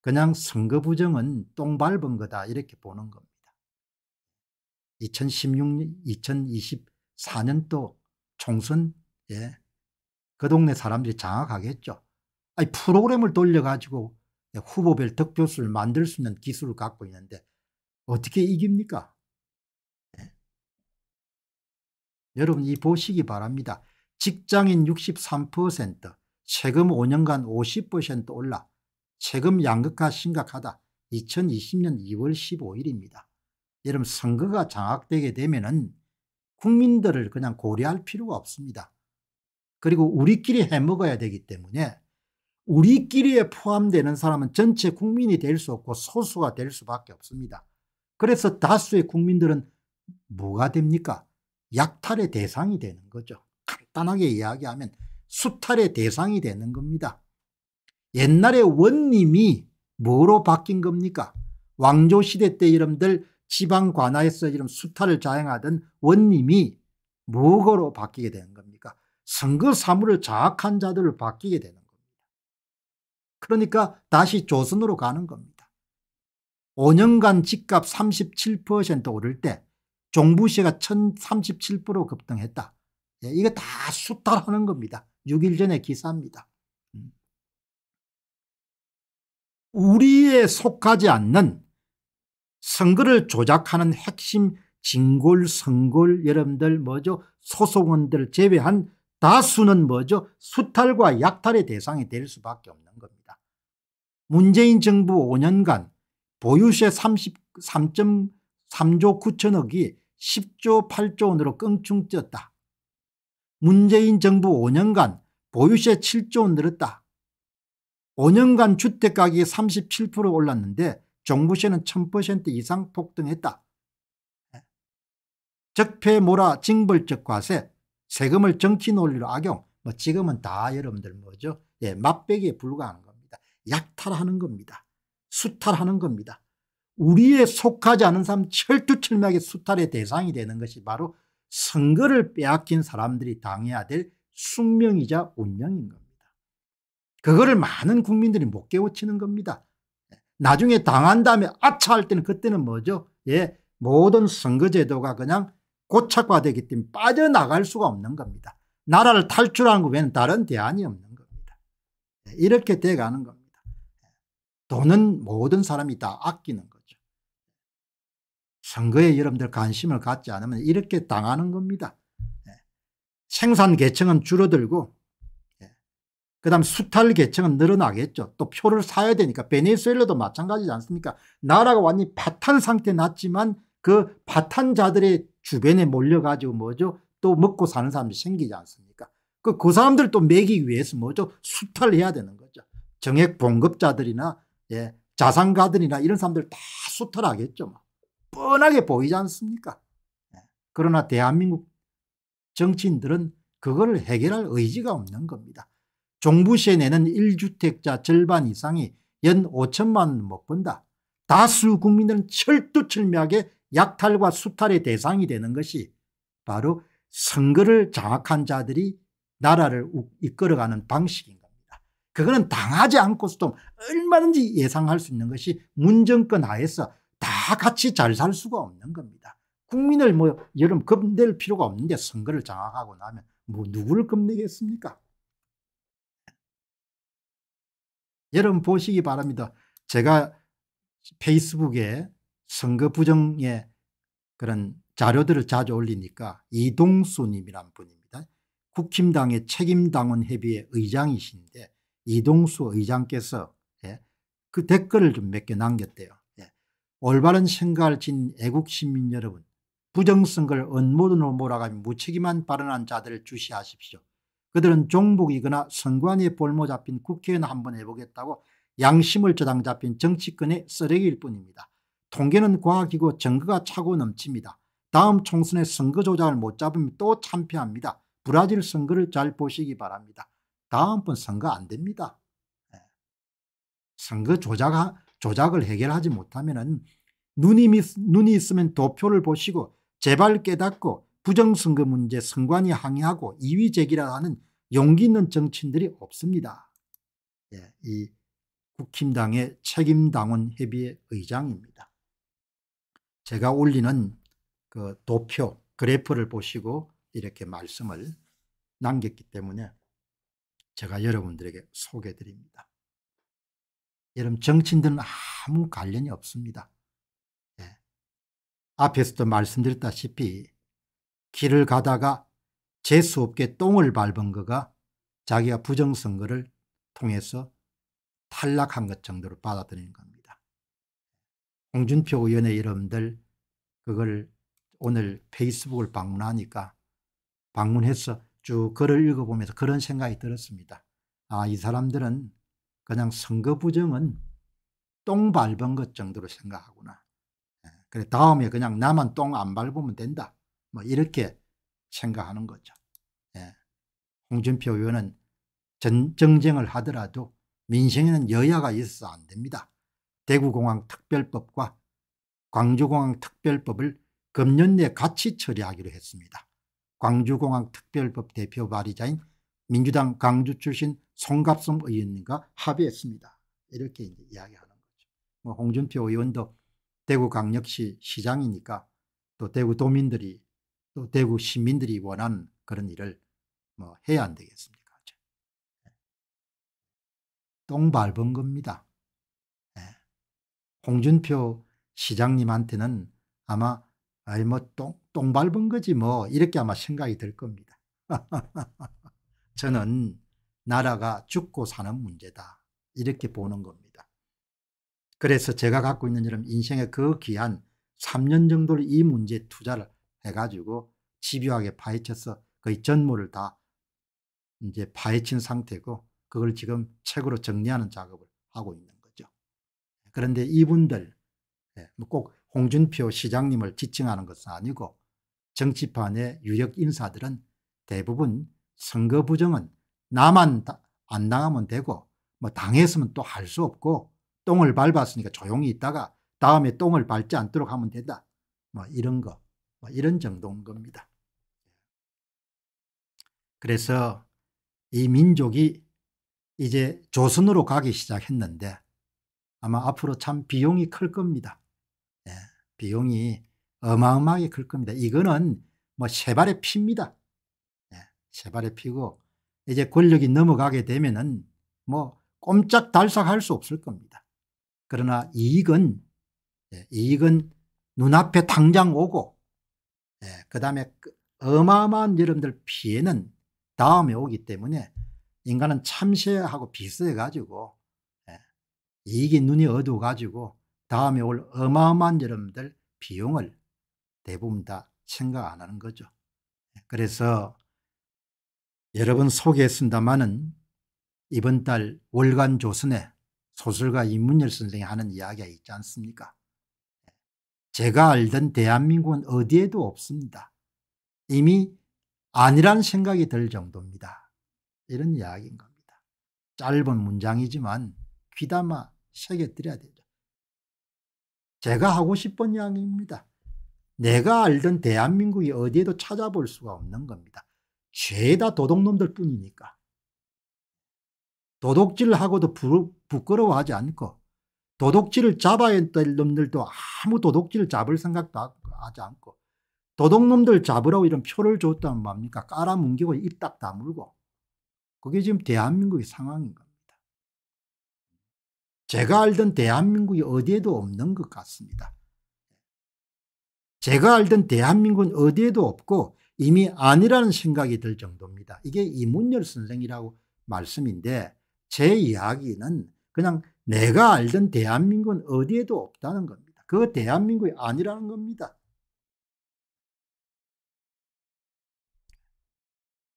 그냥 선거 부정은 똥 밟은 거다 이렇게 보는 겁니다. 2016년 2024년도 총선 예. 그 동네 사람들이 장악하겠죠. 아니 프로그램을 돌려가지고 예, 후보별 득표수를 만들 수 있는 기술을 갖고 있는데 어떻게 이깁니까? 예. 여러분 이 보시기 바랍니다. 직장인 63%, 세금 5년간 50% 올라 세금 양극화 심각하다. 2020년 2월 15일입니다. 여러분 선거가 장악되게 되면 은 국민들을 그냥 고려할 필요가 없습니다. 그리고 우리끼리 해먹어야 되기 때문에 우리끼리에 포함되는 사람은 전체 국민이 될 수 없고 소수가 될 수밖에 없습니다. 그래서 다수의 국민들은 뭐가 됩니까? 약탈의 대상이 되는 거죠. 간단하게 이야기하면 수탈의 대상이 되는 겁니다. 옛날에 원님이 뭐로 바뀐 겁니까? 왕조시대 때 이름들 지방 관하에서 이름 수탈을 자행하던 원님이 무로 바뀌게 되는 겁니까? 선거 사물을 자악한 자들을 바뀌게 되는 겁니다. 그러니까 다시 조선으로 가는 겁니다. 5년간 집값 37% 오를 때 종부시가 1037% 급등했다. 예, 이거 다 수탈하는 겁니다. 6일 전의 기사입니다. 우리에 속하지 않는 선거를 조작하는 핵심 진골 선골 여러분들 뭐죠 소송원들 제외한 다수는 뭐죠 수탈과 약탈의 대상이 될 수밖에 없는 겁니다. 문재인 정부 5년간 보유세 33.3조 9천억이 10조 8조 원으로 껑충 뛰었다. 문재인 정부 5년간 보유세 7조 원 늘었다. 5년간 주택가격이 37% 올랐는데 종부세는 1000% 이상 폭등했다. 적폐 몰아 징벌적 과세, 세금을 정치 논리로 악용, 뭐 지금은 다 여러분들 뭐죠? 예, 맛배기에 불과한 겁니다. 약탈하는 겁니다. 수탈하는 겁니다. 우리의 속하지 않은 사람 철두철미하게 수탈의 대상이 되는 것이 바로 선거를 빼앗긴 사람들이 당해야 될 숙명이자 운명인 겁니다. 그거를 많은 국민들이 못 깨우치는 겁니다. 나중에 당한 다음에 아차할 때는 그때는 뭐죠? 예, 모든 선거제도가 그냥 고착화되기 때문에 빠져나갈 수가 없는 겁니다. 나라를 탈출한것 외에는 다른 대안이 없는 겁니다. 예, 이렇게 돼가는 겁니다. 돈은 모든 사람이 다 아끼는 거죠. 선거에 여러분들 관심을 갖지 않으면 이렇게 당하는 겁니다. 예, 생산계층은 줄어들고 그다음 수탈 계층은 늘어나겠죠. 또 표를 사야 되니까 베네수엘라도 마찬가지지 않습니까? 나라가 완전히 파탄 상태 났지만 그 파탄자들의 주변에 몰려가지고 뭐죠? 또 먹고 사는 사람이 생기지 않습니까? 그, 그 사람들 또 매기 기 위해서 뭐죠? 수탈해야 되는 거죠. 정액 봉급자들이나 예, 자산가들이나 이런 사람들 다 수탈하겠죠. 뭐. 뻔하게 보이지 않습니까? 예. 그러나 대한민국 정치인들은 그걸 해결할 의지가 없는 겁니다. 종부세 내는 1주택자 절반 이상이 연 5천만 원못 번다. 다수 국민은 철두철미하게 약탈과 수탈의 대상이 되는 것이 바로 선거를 장악한 자들이 나라를 이끌어가는 방식인 겁니다. 그거는 당하지 않고서도 얼마든지 예상할 수 있는 것이 문정권 하에서 다 같이 잘 살 수가 없는 겁니다. 국민을 뭐 여름 겁낼 필요가 없는데 선거를 장악하고 나면 뭐 누구를 겁내겠습니까? 여러분 보시기 바랍니다. 제가 페이스북에 선거 부정의 그런 자료들을 자주 올리니까 이동수님이란 분입니다. 국힘당의 책임당원 협의회 의장이신데 이동수 의장께서 예, 그 댓글을 좀 몇 개 남겼대요. 예, 올바른 생각을 진 애국 시민 여러분 부정선거를 언모든으로 몰아가며 무책임한 발언한 자들을 주시하십시오. 그들은 종북이거나 선관위에 볼모 잡힌 국회의원 한번 해보겠다고 양심을 저당 잡힌 정치권의 쓰레기일 뿐입니다. 통계는 과학이고 증거가 차고 넘칩니다. 다음 총선에 선거 조작을 못 잡으면 또 참패합니다. 브라질 선거를 잘 보시기 바랍니다. 다음번 선거 안 됩니다. 예. 선거 조작, 조작을 해결하지 못하면 눈이, 눈이 있으면 도표를 보시고 제발 깨닫고 부정선거 문제 선관위 항의하고 2위 제기라 는 용기 있는 정치인들이 없습니다. 예, 이 국힘당의 책임당원협의회 의장입니다. 제가 올리는 그 도표 그래프를 보시고 이렇게 말씀을 남겼기 때문에 제가 여러분들에게 소개드립니다. 여러분 정치인들은 아무 관련이 없습니다. 예. 앞에서도 말씀드렸다시피 길을 가다가 재수없게 똥을 밟은 거가 자기가 부정선거를 통해서 탈락한 것 정도로 받아들이는 겁니다. 홍준표 의원의 러분들 그걸 오늘 페이스북을 방문하니까 방문해서 쭉 글을 읽어보면서 그런 생각이 들었습니다. 아, 이 사람들은 그냥 선거 부정은 똥 밟은 것 정도로 생각하구나. 예, 그래, 다음에 그냥 나만 똥 안 밟으면 된다. 뭐 이렇게 생각하는 거죠. 예. 홍준표 의원은 전 정쟁을 하더라도 민생에는 여야가 있어서 안 됩니다. 대구공항 특별법과 광주공항 특별법을 금년 내 같이 처리하기로 했습니다. 광주공항 특별법 대표 발의자인 민주당 광주 출신 송갑성 의원과 합의했습니다. 이렇게 이제 이야기하는 거죠. 뭐 홍준표 의원도 대구 광역시 시장이니까 또 대구 도민들이 또 대구 시민들이 원한 그런 일을 뭐 해야 안 되겠습니까? 예. 똥 밟은 겁니다. 예. 홍준표 시장님한테는 아마 아이 뭐똥 똥 밟은 거지 뭐 이렇게 아마 생각이 들 겁니다. 저는 나라가 죽고 사는 문제다 이렇게 보는 겁니다. 그래서 제가 갖고 있는 이런 인생의 그 귀한 3년 정도를 이 문제에 투자를 해가지고 집요하게 파헤쳐서 거의 전모를 다 이제 파헤친 상태고 그걸 지금 책으로 정리하는 작업을 하고 있는 거죠. 그런데 이분들 예, 뭐 꼭 홍준표 시장님을 지칭하는 것은 아니고 정치판의 유력 인사들은 대부분 선거 부정은 나만 안 당하면 되고 뭐 당했으면 또 할 수 없고 똥을 밟았으니까 조용히 있다가 다음에 똥을 밟지 않도록 하면 된다. 뭐 이런 거 이런 정도인 겁니다. 그래서 이 민족이 이제 조선으로 가기 시작했는데 아마 앞으로 참 비용이 클 겁니다. 예, 비용이 어마어마하게 클 겁니다. 이거는 뭐 세발의 피입니다. 예, 세발의 피고 이제 권력이 넘어가게 되면은 뭐 꼼짝달싹할 수 없을 겁니다. 그러나 이익은 예, 이익은 눈앞에 당장 오고 예, 그 다음에 어마어마한 여러분들 피해는 다음에 오기 때문에 인간은 참새하고 비슷해가지고 예, 이익이 눈이 어두워가지고 다음에 올 어마어마한 여러분들 비용을 대부분 다 생각 안 하는 거죠. 예, 그래서 여러분 소개했습니다마는 이번 달 월간 조선에 소설가 임문열 선생이 하는 이야기가 있지 않습니까? 제가 알던 대한민국은 어디에도 없습니다. 이미 아니란 생각이 들 정도입니다. 이런 이야기인 겁니다. 짧은 문장이지만 귀담아 새겨드려야 되죠. 제가 하고 싶은 이야기입니다. 내가 알던 대한민국이 어디에도 찾아볼 수가 없는 겁니다. 죄다 도둑놈들 뿐이니까. 도둑질하고도 부, 부끄러워하지 않고 도둑질을 잡아야 될 놈들도 아무 도둑질을 잡을 생각도 하지 않고 도둑놈들 잡으라고 이런 표를 줬다면 뭡니까? 깔아뭉개고 입 딱 다물고 그게 지금 대한민국의 상황인 겁니다. 제가 알던 대한민국이 어디에도 없는 것 같습니다. 제가 알던 대한민국은 어디에도 없고 이미 아니라는 생각이 들 정도입니다. 이게 이문열 선생이라고 말씀인데 제 이야기는 그냥 내가 알던 대한민국은 어디에도 없다는 겁니다. 그 대한민국이 아니라는 겁니다.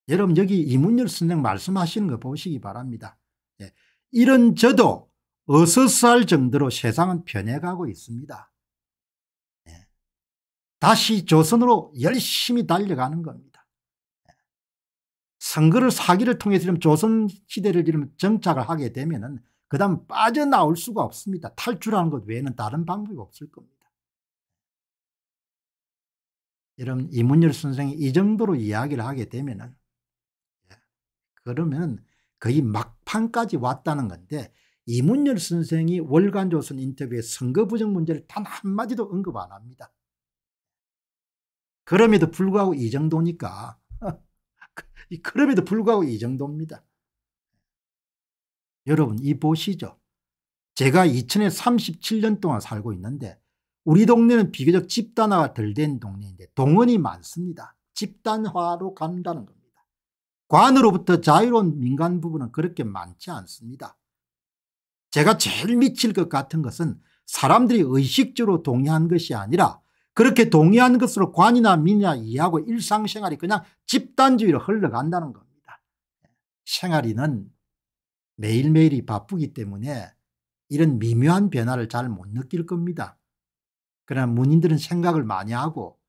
여러분 여기 이문열 선생 말씀하시는 거 보시기 바랍니다. 예. 이런 저도 어서쌀 정도로 세상은 변해가고 있습니다. 예. 다시 조선으로 열심히 달려가는 겁니다. 예. 선거를 사기를 통해서 조선시대를 정착을 하게 되면 은그 다음 빠져나올 수가 없습니다. 탈출하는 것 외에는 다른 방법이 없을 겁니다. 여러분 이문열 선생이 이 정도로 이야기를 하게 되면은 예, 그러면 거의 막판까지 왔다는 건데 이문열 선생이 월간조선 인터뷰에 선거 부정 문제를 단 한마디도 언급 안 합니다. 그럼에도 불구하고 이 정도니까 그럼에도 불구하고 이 정도입니다. 여러분 이 보시죠. 제가 이0에 37년 동안 살고 있는데 우리 동네는 비교적 집단화가 덜 된 동네인데 동원이 많습니다. 집단화로 간다는 겁니다. 관으로부터 자유로운 민간 부분은 그렇게 많지 않습니다. 제가 제일 미칠 것 같은 것은 사람들이 의식적으로 동의한 것이 아니라 그렇게 동의한 것으로 관이나 민이나 이해하고 일상생활이 그냥 집단주의로 흘러간다는 겁니다. 생활이는 매일매일이 바쁘기 때문에 이런 미묘한 변화를 잘 못 느낄 겁니다. 그러나 문인들은 생각을 많이 하고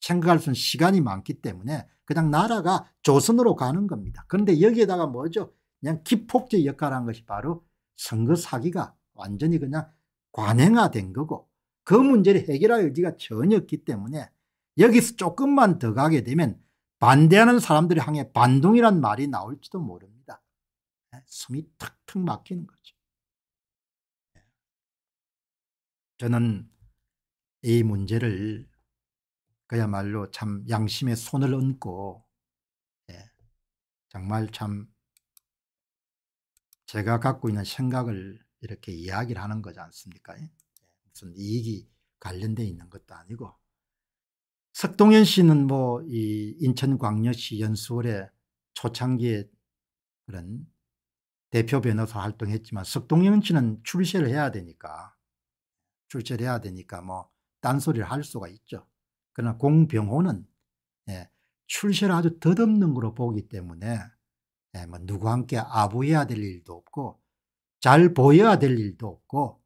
생각할 수 있는 시간이 많기 때문에 그냥 나라가 조선으로 가는 겁니다. 그런데 여기에다가 뭐죠? 그냥 기폭제 역할을 한 것이 바로 선거 사기가 완전히 그냥 관행화된 거고 그 문제를 해결할 의지가 전혀 없기 때문에 여기서 조금만 더 가게 되면 반대하는 사람들의 항해 반동이란 말이 나올지도 모릅니다. 예, 숨이 탁탁 막히는 거죠. 예. 저는 이 문제를 그야말로 참 양심의 손을 얹고 예, 정말 참 제가 갖고 있는 생각을 이렇게 이야기를 하는 거지 않습니까? 무슨 이익이 관련돼 있는 것도 아니고 석동현 씨는 뭐이 인천광역시 연수원의 초창기에 그런 대표 변호사 활동했지만 석동영 씨는 출세를 해야 되니까 출세를 해야 되니까 뭐 딴소리를 할 수가 있죠. 그러나 공병호는 예, 출세를 아주 덧없는 거로 보기 때문에 예, 뭐 누구와 함께 아부해야 될 일도 없고 잘 보여야 될 일도 없고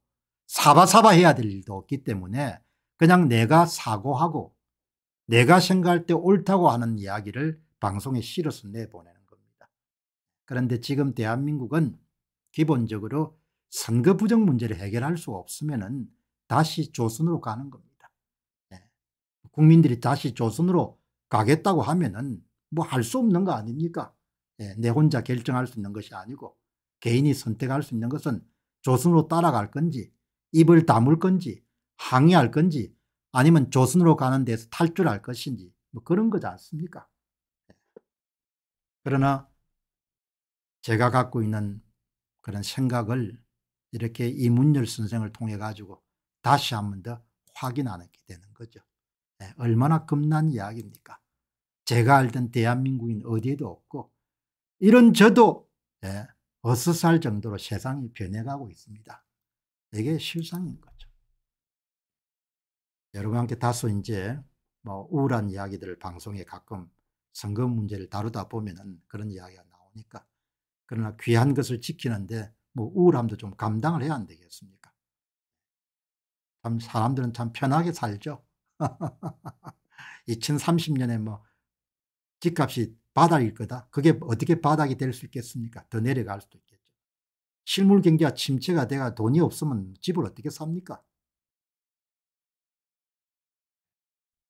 사바사바 해야 될 일도 없기 때문에 그냥 내가 사고하고 내가 생각할 때 옳다고 하는 이야기를 방송에 실어서 내보내는 그런데 지금 대한민국은 기본적으로 선거 부정 문제를 해결할 수 없으면 다시 조선으로 가는 겁니다. 네. 국민들이 다시 조선으로 가겠다고 하면 뭐할 수 없는 거 아닙니까? 네. 내 혼자 결정할 수 있는 것이 아니고 개인이 선택할 수 있는 것은 조선으로 따라갈 건지 입을 다물 건지 항의할 건지 아니면 조선으로 가는 데서 탈출할 것인지 뭐 그런 거지 않습니까? 예. 그러나 제가 갖고 있는 그런 생각을 이렇게 이문열 선생을 통해 가지고 다시 한 번 더 확인하게 되는 거죠. 네, 얼마나 겁난 이야기입니까? 제가 알던 대한민국인 어디에도 없고 이런 저도 네, 예, 어스살 정도로 세상이 변해가고 있습니다. 이게 실상인 거죠. 여러분 함께 다소 이제 뭐 우울한 이야기들을 방송에 가끔 선거 문제를 다루다 보면은 그런 이야기가 나오니까 그러나 귀한 것을 지키는데 뭐 우울함도 좀 감당을 해야 안 되겠습니까? 참 사람들은 참 편하게 살죠. 2030년에 뭐 집값이 바닥일 거다. 그게 어떻게 바닥이 될 수 있겠습니까? 더 내려갈 수도 있겠죠. 실물 경제가 침체가 돼가 돈이 없으면 집을 어떻게 삽니까?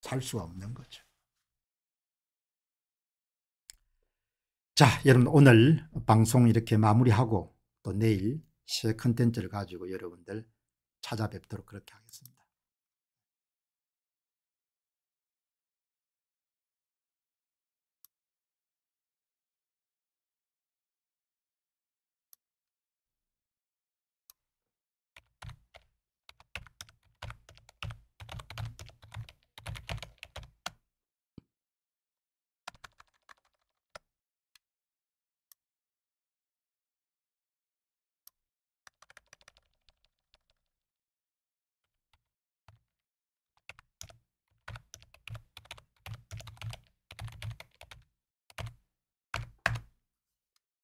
살 수가 없는 거죠. 자, 여러분 오늘 방송 이렇게 마무리하고 또 내일 새 컨텐츠를 가지고 여러분들 찾아뵙도록 그렇게 하겠습니다.